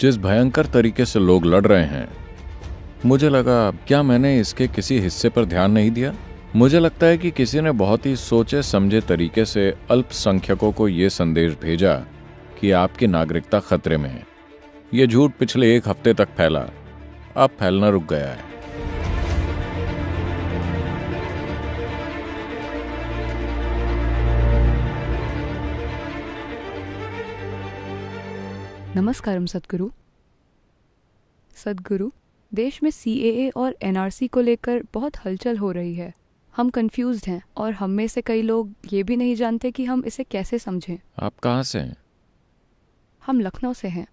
जिस भयंकर तरीके से लोग लड़ रहे हैं मुझे लगा क्या मैंने इसके किसी हिस्से पर ध्यान नहीं दिया मुझे लगता है कि किसी ने बहुत ही सोचे समझे तरीके से अल्पसंख्यकों को यह संदेश भेजा कि आपकी नागरिकता खतरे में है यह झूठ पिछले एक हफ्ते तक फैला अब फैलना रुक गया है नमस्कार सदगुरु सदगुरु देश में सी और एन को लेकर बहुत हलचल हो रही है हम कंफ्यूज हैं और हम में से कई लोग ये भी नहीं जानते कि हम इसे कैसे समझें आप कहाँ से हैं हम लखनऊ से हैं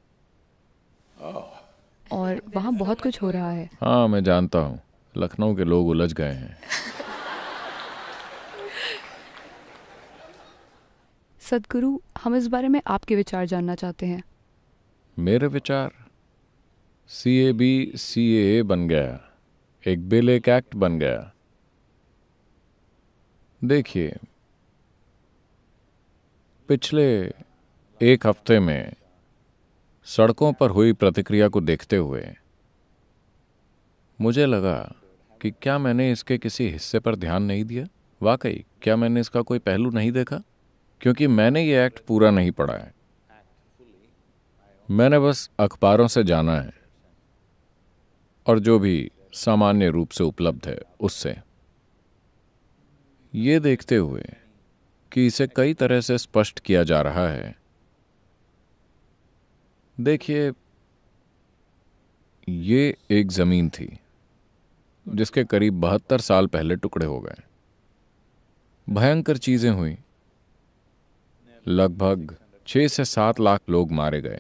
और वहाँ बहुत कुछ हो रहा है हाँ मैं जानता हूँ लखनऊ के लोग उलझ गए हैं सदगुरु हम इस बारे में आपके विचार जानना चाहते हैं मेरे विचार सी ए बी सी ए बन गया एक बिल एक एक्ट बन गया देखिए पिछले एक हफ्ते में सड़कों पर हुई प्रतिक्रिया को देखते हुए मुझे लगा कि क्या मैंने इसके किसी हिस्से पर ध्यान नहीं दिया वाकई क्या मैंने इसका कोई पहलू नहीं देखा क्योंकि मैंने ये एक्ट पूरा नहीं पढ़ा है मैंने बस अखबारों से जाना है और जो भी सामान्य रूप से उपलब्ध है उससे ये देखते हुए कि इसे कई तरह से स्पष्ट किया जा रहा है देखिए ये एक ज़मीन थी जिसके करीब बहत्तर साल पहले टुकड़े हो गए भयंकर चीज़ें हुई लगभग छह से सात लाख लोग मारे गए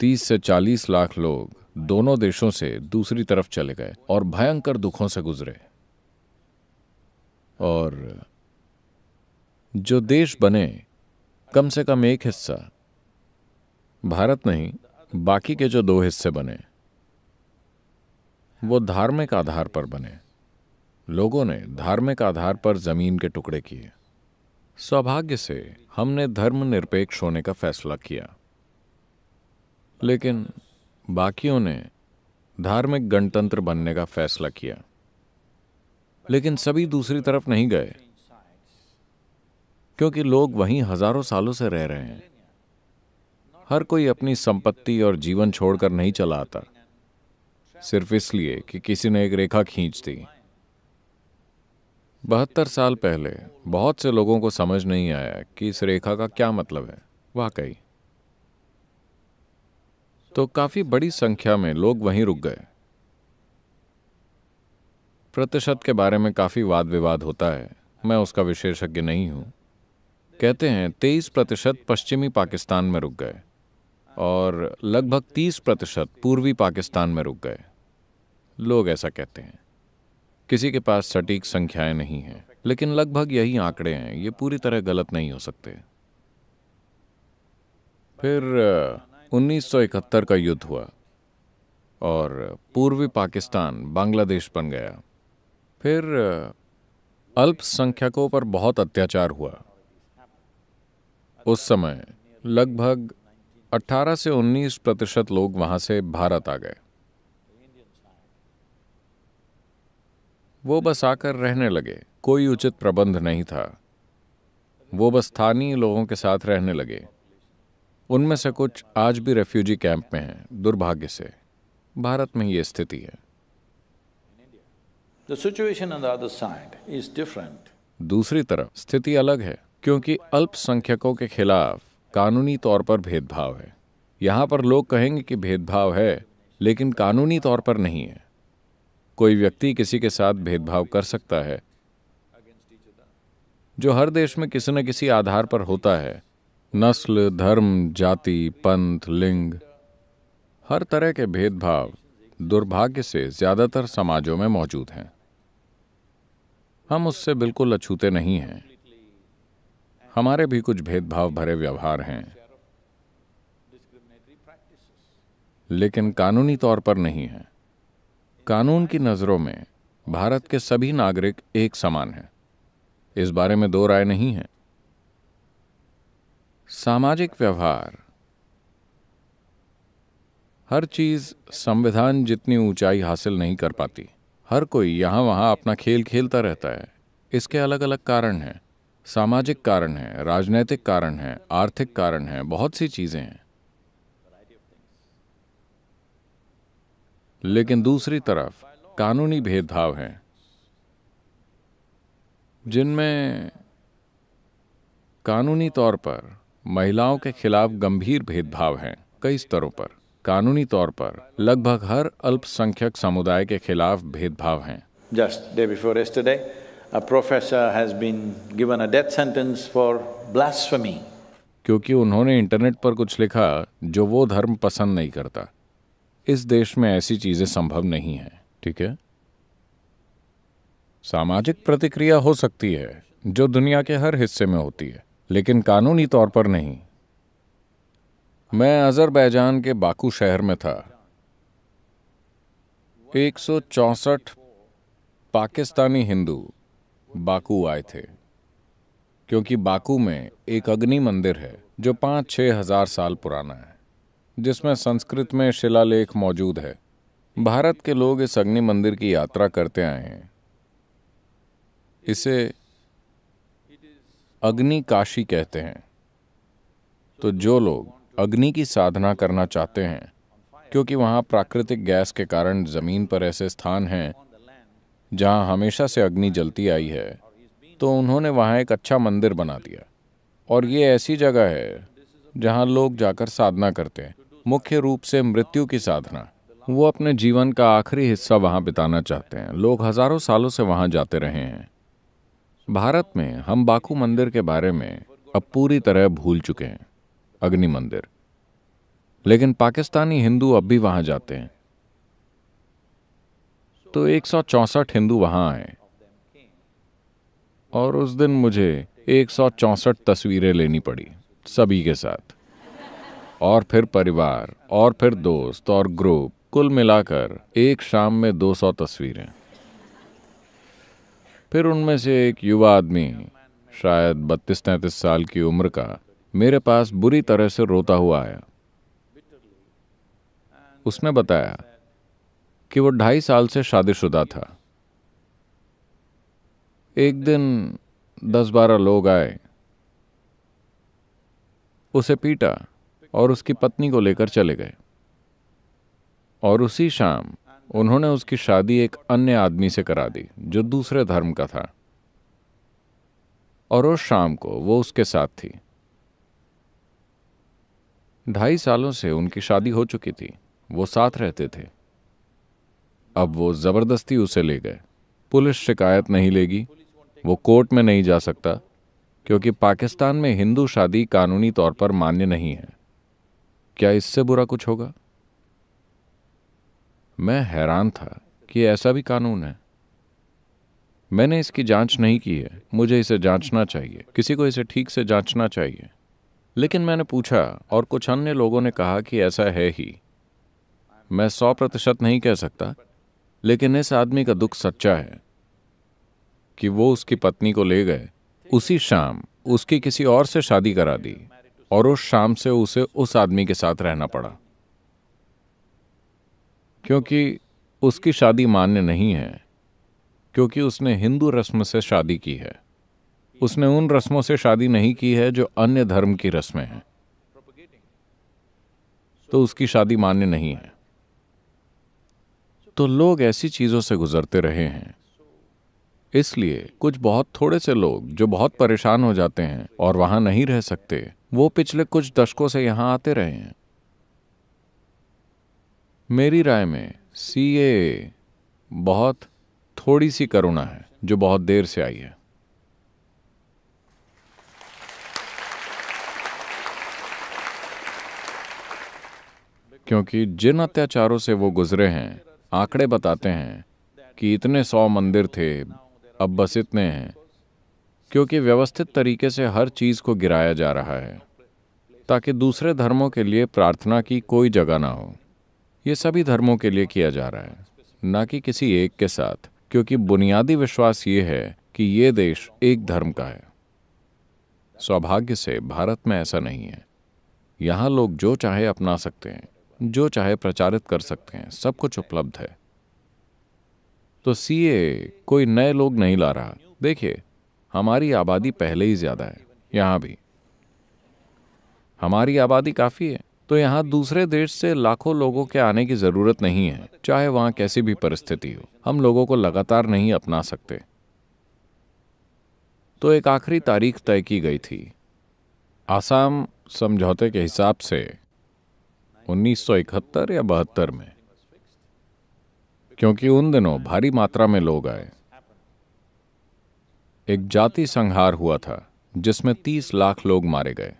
30 से 40 लाख लोग दोनों देशों से दूसरी तरफ चले गए और भयंकर दुखों से गुजरे और जो देश बने कम से कम एक हिस्सा भारत नहीं बाकी के जो दो हिस्से बने वो धार्मिक आधार पर बने लोगों ने धार्मिक आधार पर जमीन के टुकड़े किए सौभाग्य से हमने धर्म निरपेक्ष होने का फैसला किया लेकिन बाकियों ने धार्मिक गणतंत्र बनने का फैसला किया लेकिन सभी दूसरी तरफ नहीं गए क्योंकि लोग वहीं हजारों सालों से रह रहे हैं हर कोई अपनी संपत्ति और जीवन छोड़कर नहीं चला आता सिर्फ इसलिए कि किसी ने एक रेखा खींच दी बहत्तर साल पहले बहुत से लोगों को समझ नहीं आया कि इस रेखा का क्या मतलब है वाकई तो काफी बड़ी संख्या में लोग वहीं रुक गए प्रतिशत के बारे में काफी वाद विवाद होता है मैं उसका विशेषज्ञ नहीं हूं कहते हैं तेईस प्रतिशत पश्चिमी पाकिस्तान में रुक गए और लगभग तीस प्रतिशत पूर्वी पाकिस्तान में रुक गए लोग ऐसा कहते हैं किसी के पास सटीक संख्याएं नहीं हैं लेकिन लगभग यही आंकड़े हैं ये पूरी तरह गलत नहीं हो सकते फिर 1971 का युद्ध हुआ और पूर्वी पाकिस्तान बांग्लादेश बन गया फिर अल्पसंख्यकों पर बहुत अत्याचार हुआ उस समय लगभग 18 से 19 प्रतिशत लोग वहां से भारत आ गए वो बस आकर रहने लगे कोई उचित प्रबंध नहीं था वो बस स्थानीय लोगों के साथ रहने लगे उनमें से कुछ आज भी रेफ्यूजी कैंप में हैं दुर्भाग्य से भारत में ये स्थिति है दूसरी तरफ स्थिति अलग है क्योंकि अल्पसंख्यकों के खिलाफ कानूनी तौर पर भेदभाव है यहाँ पर लोग कहेंगे कि भेदभाव है लेकिन कानूनी तौर पर नहीं है कोई व्यक्ति किसी के साथ भेदभाव कर सकता है जो हर देश में किसी न किसी आधार पर होता है नस्ल धर्म जाति पंथ लिंग हर तरह के भेदभाव दुर्भाग्य से ज्यादातर समाजों में मौजूद हैं हम उससे बिल्कुल अछूते नहीं हैं हमारे भी कुछ भेदभाव भरे व्यवहार हैं लेकिन कानूनी तौर पर नहीं है कानून की नज़रों में भारत के सभी नागरिक एक समान हैं इस बारे में दो राय नहीं है सामाजिक व्यवहार हर चीज संविधान जितनी ऊंचाई हासिल नहीं कर पाती हर कोई यहां वहां अपना खेल खेलता रहता है इसके अलग अलग कारण हैं सामाजिक कारण हैं राजनैतिक कारण हैं आर्थिक कारण हैं बहुत सी चीज़ें हैं लेकिन दूसरी तरफ कानूनी भेदभाव हैं जिनमें कानूनी तौर पर महिलाओं के खिलाफ गंभीर भेदभाव हैं कई स्तरों पर कानूनी तौर पर लगभग हर अल्पसंख्यक समुदाय के खिलाफ भेदभाव हैं just day before yesterday, a professor has been given a death sentence क्योंकि उन्होंने इंटरनेट पर कुछ लिखा जो वो धर्म पसंद नहीं करता इस देश में ऐसी चीजें संभव नहीं है ठीक है सामाजिक प्रतिक्रिया हो सकती है जो दुनिया के हर हिस्से में होती है लेकिन कानूनी तौर पर नहीं मैं अजरबैजान के बाकू शहर में था एक पाकिस्तानी हिंदू बाकू आए थे क्योंकि बाकू में एक अग्नि मंदिर है जो पाँच छः हजार साल पुराना है जिसमें संस्कृत में शिलालेख मौजूद है भारत के लोग इस अग्नि मंदिर की यात्रा करते आए हैं इसे अग्नि काशी कहते हैं तो जो लोग अग्नि की साधना करना चाहते हैं क्योंकि वहाँ प्राकृतिक गैस के कारण ज़मीन पर ऐसे स्थान हैं जहाँ हमेशा से अग्नि जलती आई है तो उन्होंने वहाँ एक अच्छा मंदिर बना दिया और ये ऐसी जगह है जहाँ लोग जाकर साधना करते हैं मुख्य रूप से मृत्यु की साधना वो अपने जीवन का आखिरी हिस्सा वहाँ बिताना चाहते हैं लोग हजारों सालों से वहाँ जाते रहे हैं भारत में हम बाकू मंदिर के बारे में अब पूरी तरह भूल चुके हैं अग्नि मंदिर लेकिन पाकिस्तानी हिंदू अब भी वहां जाते हैं तो एक हिंदू वहां आए और उस दिन मुझे एक तस्वीरें लेनी पड़ी सभी के साथ और फिर परिवार और फिर दोस्त और ग्रुप कुल मिलाकर एक शाम में 200 तस्वीरें फिर उनमें से एक युवा आदमी शायद बत्तीस तैंतीस साल की उम्र का मेरे पास बुरी तरह से रोता हुआ आया उसने बताया कि वो ढाई साल से शादीशुदा था एक दिन दस बारह लोग आए उसे पीटा और उसकी पत्नी को लेकर चले गए और उसी शाम उन्होंने उसकी शादी एक अन्य आदमी से करा दी जो दूसरे धर्म का था और उस शाम को वो उसके साथ थी ढाई सालों से उनकी शादी हो चुकी थी वो साथ रहते थे अब वो ज़बरदस्ती उसे ले गए पुलिस शिकायत नहीं लेगी वो कोर्ट में नहीं जा सकता क्योंकि पाकिस्तान में हिंदू शादी कानूनी तौर पर मान्य नहीं है क्या इससे बुरा कुछ होगा मैं हैरान था कि ऐसा भी कानून है मैंने इसकी जांच नहीं की है मुझे इसे जांचना चाहिए किसी को इसे ठीक से जांचना चाहिए लेकिन मैंने पूछा और कुछ अन्य लोगों ने कहा कि ऐसा है ही मैं सौ प्रतिशत नहीं कह सकता लेकिन इस आदमी का दुख सच्चा है कि वो उसकी पत्नी को ले गए उसी शाम उसकी किसी और से शादी करा दी और उस शाम से उसे उस आदमी के साथ रहना पड़ा क्योंकि उसकी शादी मान्य नहीं है क्योंकि उसने हिंदू रस्म से शादी की है उसने उन रस्मों से शादी नहीं की है जो अन्य धर्म की रस्में हैं तो उसकी शादी मान्य नहीं है तो लोग ऐसी चीज़ों से गुजरते रहे हैं इसलिए कुछ बहुत थोड़े से लोग जो बहुत परेशान हो जाते हैं और वहां नहीं रह सकते वो पिछले कुछ दशकों से यहां आते रहे हैं मेरी राय में सी ए बहुत थोड़ी सी करुणा है जो बहुत देर से आई है क्योंकि जिन अत्याचारों से वो गुजरे हैं आंकड़े बताते हैं कि इतने सौ मंदिर थे अब बस इतने हैं क्योंकि व्यवस्थित तरीके से हर चीज़ को गिराया जा रहा है ताकि दूसरे धर्मों के लिए प्रार्थना की कोई जगह ना हो ये सभी धर्मों के लिए किया जा रहा है ना कि किसी एक के साथ क्योंकि बुनियादी विश्वास ये है कि ये देश एक धर्म का है सौभाग्य से भारत में ऐसा नहीं है यहाँ लोग जो चाहे अपना सकते हैं जो चाहे प्रचारित कर सकते हैं सब कुछ उपलब्ध है तो सीए कोई नए लोग नहीं ला रहा देखिए हमारी आबादी पहले ही ज़्यादा है यहाँ भी हमारी आबादी काफ़ी है तो यहाँ दूसरे देश से लाखों लोगों के आने की जरूरत नहीं है चाहे वहाँ कैसी भी परिस्थिति हो हम लोगों को लगातार नहीं अपना सकते तो एक आखिरी तारीख तय की गई थी आसाम समझौते के हिसाब से 1971 या बहत्तर में क्योंकि उन दिनों भारी मात्रा में लोग आए एक जाति संहार हुआ था जिसमें 30 लाख लोग मारे गए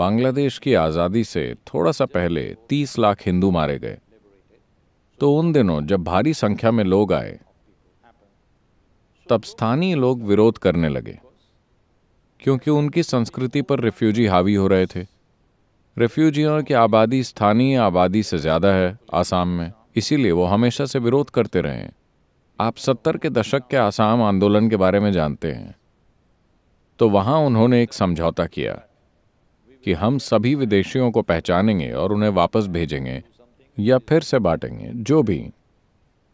बांग्लादेश की आज़ादी से थोड़ा सा पहले 30 लाख हिंदू मारे गए तो उन दिनों जब भारी संख्या में लोग आए तब स्थानीय लोग विरोध करने लगे क्योंकि उनकी संस्कृति पर रिफ्यूजी हावी हो रहे थे रिफ्यूजियों की आबादी स्थानीय आबादी से ज़्यादा है आसाम में इसीलिए वो हमेशा से विरोध करते रहे आप सत्तर के दशक के आसाम आंदोलन के बारे में जानते हैं तो वहाँ उन्होंने एक समझौता किया कि हम सभी विदेशियों को पहचानेंगे और उन्हें वापस भेजेंगे या फिर से बांटेंगे जो भी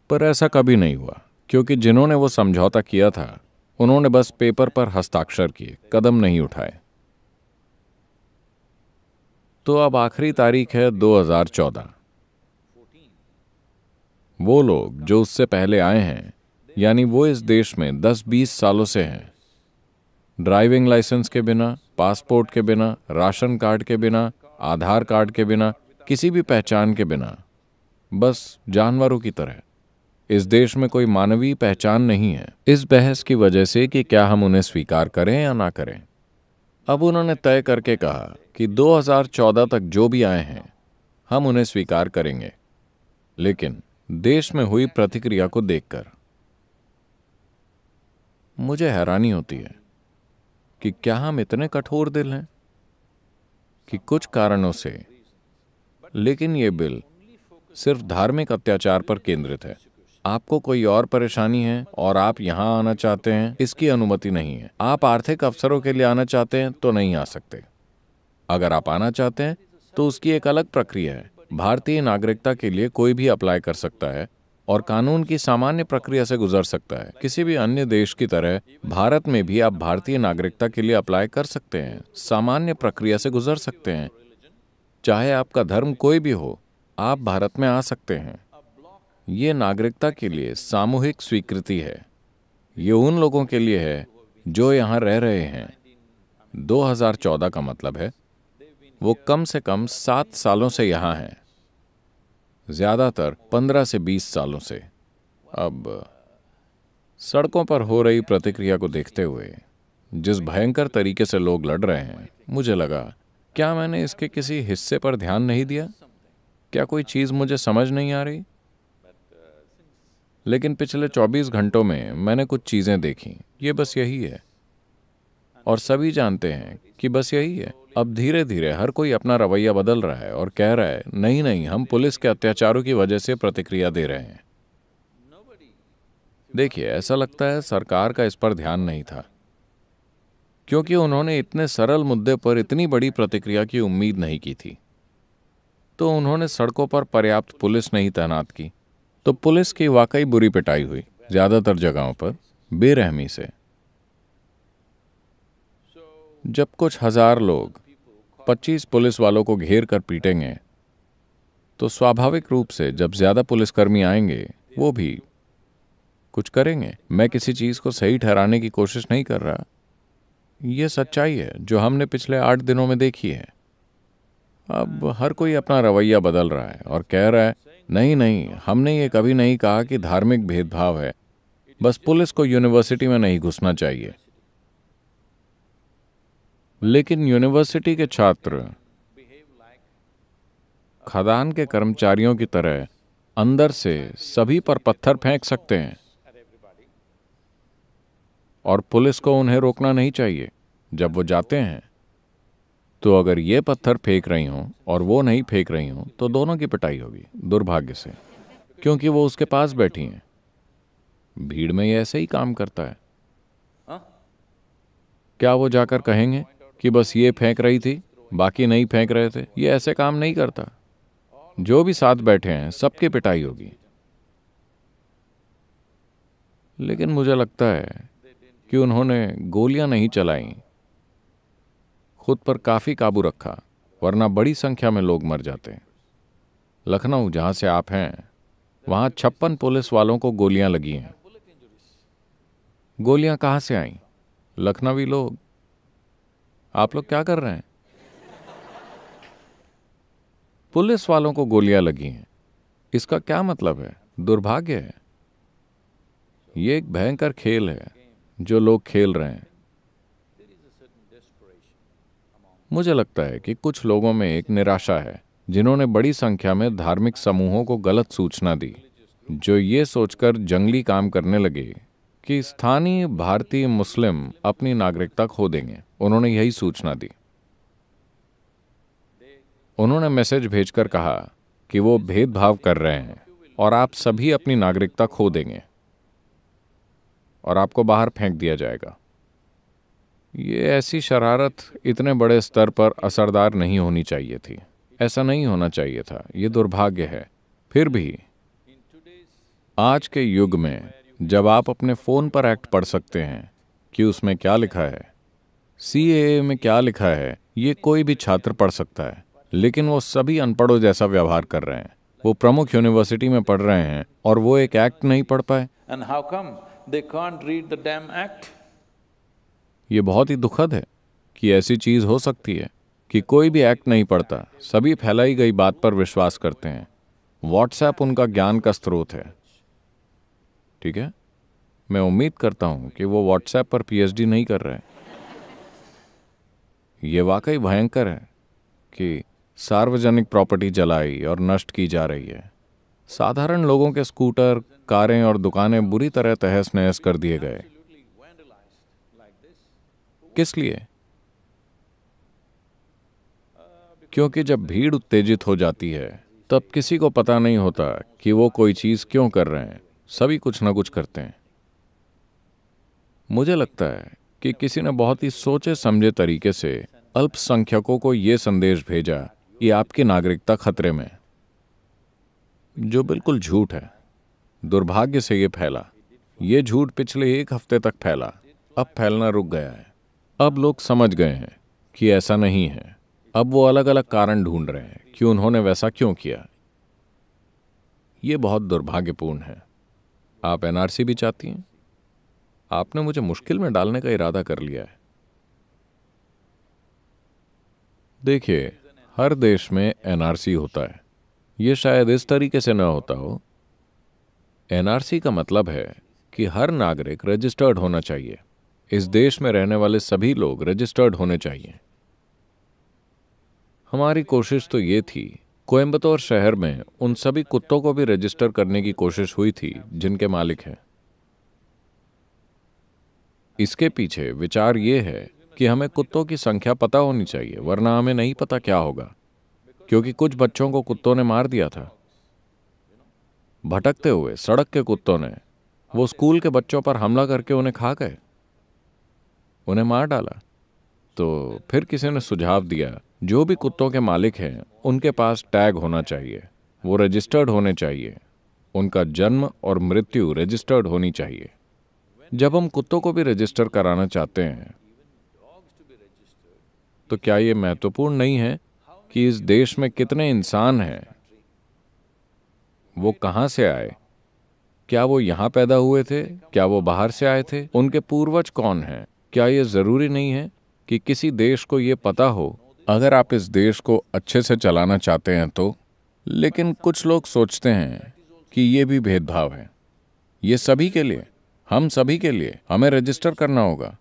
पर ऐसा कभी नहीं हुआ क्योंकि जिन्होंने वो समझौता किया था उन्होंने बस पेपर पर हस्ताक्षर किए कदम नहीं उठाए तो अब आखिरी तारीख है 2014। वो लोग जो उससे पहले आए हैं यानी वो इस देश में 10-20 सालों से हैं ड्राइविंग लाइसेंस के बिना पासपोर्ट के बिना राशन कार्ड के बिना आधार कार्ड के बिना किसी भी पहचान के बिना बस जानवरों की तरह इस देश में कोई मानवीय पहचान नहीं है इस बहस की वजह से कि क्या हम उन्हें स्वीकार करें या ना करें अब उन्होंने तय करके कहा कि 2014 तक जो भी आए हैं हम उन्हें स्वीकार करेंगे लेकिन देश में हुई प्रतिक्रिया को देखकर मुझे हैरानी होती है कि क्या हम इतने कठोर दिल हैं कि कुछ कारणों से लेकिन ये बिल सिर्फ धार्मिक अत्याचार पर केंद्रित है आपको कोई और परेशानी है और आप यहाँ आना चाहते हैं इसकी अनुमति नहीं है आप आर्थिक अवसरों के लिए आना चाहते हैं तो नहीं आ सकते अगर आप आना चाहते हैं तो उसकी एक अलग प्रक्रिया है भारतीय नागरिकता के लिए कोई भी अप्लाई कर सकता है और कानून की सामान्य प्रक्रिया से गुजर सकता है किसी भी अन्य देश की तरह भारत में भी आप भारतीय नागरिकता के लिए अप्लाई कर सकते हैं सामान्य प्रक्रिया से गुजर सकते हैं चाहे आपका धर्म कोई भी हो आप भारत में आ सकते हैं ये नागरिकता के लिए सामूहिक स्वीकृति है ये उन लोगों के लिए है जो यहाँ रह रहे हैं 2014 का मतलब है वो कम से कम सात सालों से यहाँ हैं ज़्यादातर 15 से 20 सालों से अब सड़कों पर हो रही प्रतिक्रिया को देखते हुए जिस भयंकर तरीके से लोग लड़ रहे हैं मुझे लगा क्या मैंने इसके किसी हिस्से पर ध्यान नहीं दिया क्या कोई चीज़ मुझे समझ नहीं आ रही लेकिन पिछले 24 घंटों में मैंने कुछ चीज़ें देखी ये बस यही है और सभी जानते हैं कि बस यही है अब धीरे धीरे हर कोई अपना रवैया बदल रहा है और कह रहा है नहीं नहीं हम पुलिस के अत्याचारों की वजह से प्रतिक्रिया दे रहे हैं देखिए ऐसा लगता है सरकार का इस पर ध्यान नहीं था क्योंकि उन्होंने इतने सरल मुद्दे पर इतनी बड़ी प्रतिक्रिया की उम्मीद नहीं की थी तो उन्होंने सड़कों पर पर्याप्त पुलिस नहीं तैनात की तो पुलिस की वाकई बुरी पिटाई हुई ज़्यादातर जगहों पर बेरहमी से जब कुछ हजार लोग 25 पुलिस वालों को घेर कर पीटेंगे तो स्वाभाविक रूप से जब ज्यादा पुलिसकर्मी आएंगे वो भी कुछ करेंगे मैं किसी चीज को सही ठहराने की कोशिश नहीं कर रहा यह सच्चाई है जो हमने पिछले आठ दिनों में देखी है अब हर कोई अपना रवैया बदल रहा है और कह रहा है नहीं नहीं हमने ये कभी नहीं कहा कि धार्मिक भेदभाव है बस पुलिस को यूनिवर्सिटी में नहीं घुसना चाहिए लेकिन यूनिवर्सिटी के छात्र खदान के कर्मचारियों की तरह अंदर से सभी पर पत्थर फेंक सकते हैं और पुलिस को उन्हें रोकना नहीं चाहिए जब वो जाते हैं तो अगर ये पत्थर फेंक रही हों और वो नहीं फेंक रही हों तो दोनों की पिटाई होगी दुर्भाग्य से क्योंकि वो उसके पास बैठी हैं भीड़ में ये ऐसे ही काम करता है हाँ? क्या वो जाकर कहेंगे कि बस ये फेंक रही थी बाकी नहीं फेंक रहे थे ये ऐसे काम नहीं करता जो भी साथ बैठे हैं सबकी पिटाई होगी लेकिन मुझे लगता है कि उन्होंने गोलियां नहीं चलाईं खुद पर काफ़ी काबू रखा वरना बड़ी संख्या में लोग मर जाते लखनऊ जहां से आप हैं वहां छप्पन पुलिस वालों को गोलियां लगी हैं गोलियां कहां से आईं लखनवी लोग आप लोग क्या कर रहे हैं पुलिस वालों को गोलियां लगी हैं इसका क्या मतलब है दुर्भाग्य है ये एक भयंकर खेल है जो लोग खेल रहे हैं मुझे लगता है कि कुछ लोगों में एक निराशा है जिन्होंने बड़ी संख्या में धार्मिक समूहों को गलत सूचना दी जो ये सोचकर जंगली काम करने लगे कि स्थानीय भारतीय मुस्लिम अपनी नागरिकता खो देंगे उन्होंने यही सूचना दी उन्होंने मैसेज भेजकर कहा कि वो भेदभाव कर रहे हैं और आप सभी अपनी नागरिकता खो देंगे और आपको बाहर फेंक दिया जाएगा ये ऐसी शरारत इतने बड़े स्तर पर असरदार नहीं होनी चाहिए थी ऐसा नहीं होना चाहिए था ये दुर्भाग्य है फिर भी आज के युग में जब आप अपने फ़ोन पर एक्ट पढ़ सकते हैं कि उसमें क्या लिखा है सी में क्या लिखा है ये कोई भी छात्र पढ़ सकता है लेकिन वो सभी अनपढ़ों जैसा व्यवहार कर रहे हैं वो प्रमुख यूनिवर्सिटी में पढ़ रहे हैं और वो एक एक्ट नहीं पढ़ पाए and how come they contradict the dam act ये बहुत ही दुखद है कि ऐसी चीज हो सकती है कि कोई भी एक्ट नहीं पढ़ता सभी फैलाई गई बात पर विश्वास करते हैं व्हाट्सएप उनका ज्ञान का स्रोत है ठीक है मैं उम्मीद करता हूँ कि वो व्हाट्सएप पर पीएचडी नहीं कर रहे ये वाकई भयंकर है कि सार्वजनिक प्रॉपर्टी जलाई और नष्ट की जा रही है साधारण लोगों के स्कूटर कारें और दुकानें बुरी तरह तहस नहस कर दिए गए किस लिए क्योंकि जब भीड़ उत्तेजित हो जाती है तब किसी को पता नहीं होता कि वो कोई चीज क्यों कर रहे हैं सभी कुछ ना कुछ करते हैं मुझे लगता है कि किसी ने बहुत ही सोचे समझे तरीके से अल्पसंख्यकों को यह संदेश भेजा कि आपकी नागरिकता खतरे में जो बिल्कुल झूठ है दुर्भाग्य से यह फैला यह झूठ पिछले एक हफ्ते तक फैला अब फैलना रुक गया है अब लोग समझ गए हैं कि ऐसा नहीं है अब वो अलग अलग कारण ढूंढ रहे हैं कि उन्होंने वैसा क्यों किया ये बहुत दुर्भाग्यपूर्ण है आप एनआरसी भी चाहती हैं आपने मुझे मुश्किल में डालने का इरादा कर लिया है देखिए हर देश में एनआरसी होता है ये शायद इस तरीके से ना होता हो एनआरसी का मतलब है कि हर नागरिक रजिस्टर्ड होना चाहिए इस देश में रहने वाले सभी लोग रजिस्टर्ड होने चाहिए हमारी कोशिश तो ये थी कोयम्बतौर शहर में उन सभी कुत्तों को भी रजिस्टर करने की कोशिश हुई थी जिनके मालिक हैं इसके पीछे विचार ये है कि हमें कुत्तों की संख्या पता होनी चाहिए वरना हमें नहीं पता क्या होगा क्योंकि कुछ बच्चों को कुत्तों ने मार दिया था भटकते हुए सड़क के कुत्तों ने वो स्कूल के बच्चों पर हमला करके उन्हें खा गए उन्हें मार डाला तो फिर किसी ने सुझाव दिया जो भी कुत्तों के मालिक हैं उनके पास टैग होना चाहिए वो रजिस्टर्ड होने चाहिए उनका जन्म और मृत्यु रजिस्टर्ड होनी चाहिए जब हम कुत्तों को भी रजिस्टर कराना चाहते हैं तो क्या ये महत्वपूर्ण नहीं है कि इस देश में कितने इंसान हैं वो कहां से आए क्या वो यहां पैदा हुए थे क्या वो बाहर से आए थे उनके पूर्वज कौन हैं क्या ये ज़रूरी नहीं है कि किसी देश को यह पता हो अगर आप इस देश को अच्छे से चलाना चाहते हैं तो लेकिन कुछ लोग सोचते हैं कि ये भी भेदभाव है ये सभी के लिए हम सभी के लिए हमें रजिस्टर करना होगा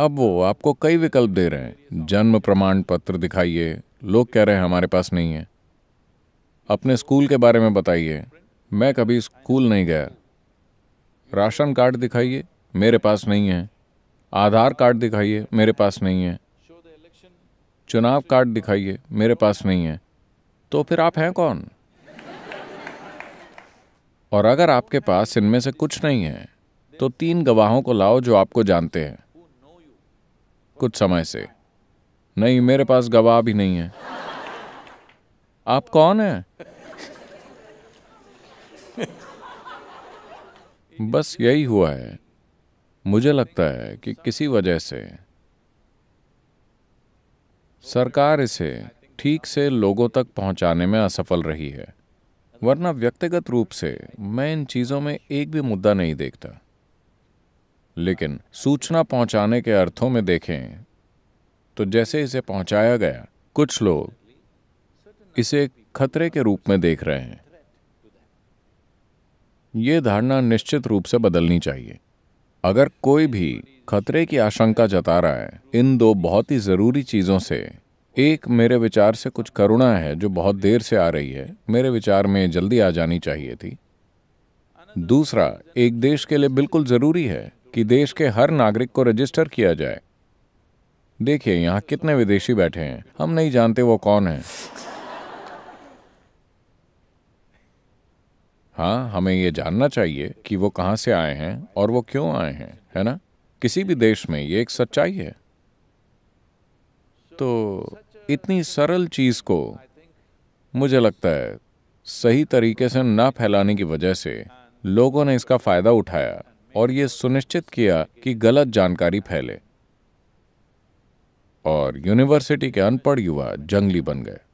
अब वो आपको कई विकल्प दे रहे हैं जन्म प्रमाण पत्र दिखाइए लोग कह रहे हैं हमारे पास नहीं है अपने स्कूल के बारे में बताइए मैं कभी स्कूल नहीं गया राशन कार्ड दिखाइए मेरे पास नहीं है आधार कार्ड दिखाइए मेरे पास नहीं है चुनाव कार्ड दिखाइए मेरे पास नहीं है तो फिर आप हैं कौन और अगर आपके पास इनमें से कुछ नहीं है तो तीन गवाहों को लाओ जो आपको जानते हैं कुछ समय से नहीं मेरे पास गवाह भी नहीं है आप कौन हैं बस यही हुआ है मुझे लगता है कि किसी वजह से सरकार इसे ठीक से लोगों तक पहुंचाने में असफल रही है वरना व्यक्तिगत रूप से मैं इन चीज़ों में एक भी मुद्दा नहीं देखता लेकिन सूचना पहुंचाने के अर्थों में देखें तो जैसे इसे पहुंचाया गया कुछ लोग इसे खतरे के रूप में देख रहे हैं ये धारणा निश्चित रूप से बदलनी चाहिए अगर कोई भी खतरे की आशंका जता रहा है इन दो बहुत ही ज़रूरी चीज़ों से एक मेरे विचार से कुछ करुणा है जो बहुत देर से आ रही है मेरे विचार में जल्दी आ जानी चाहिए थी दूसरा एक देश के लिए बिल्कुल ज़रूरी है कि देश के हर नागरिक को रजिस्टर किया जाए देखिए यहाँ कितने विदेशी बैठे हैं हम नहीं जानते वो कौन है हाँ हमें ये जानना चाहिए कि वो कहाँ से आए हैं और वो क्यों आए हैं है ना किसी भी देश में ये एक सच्चाई है तो इतनी सरल चीज़ को मुझे लगता है सही तरीके से ना फैलाने की वजह से लोगों ने इसका फायदा उठाया और ये सुनिश्चित किया कि गलत जानकारी फैले और यूनिवर्सिटी के अनपढ़ युवा जंगली बन गए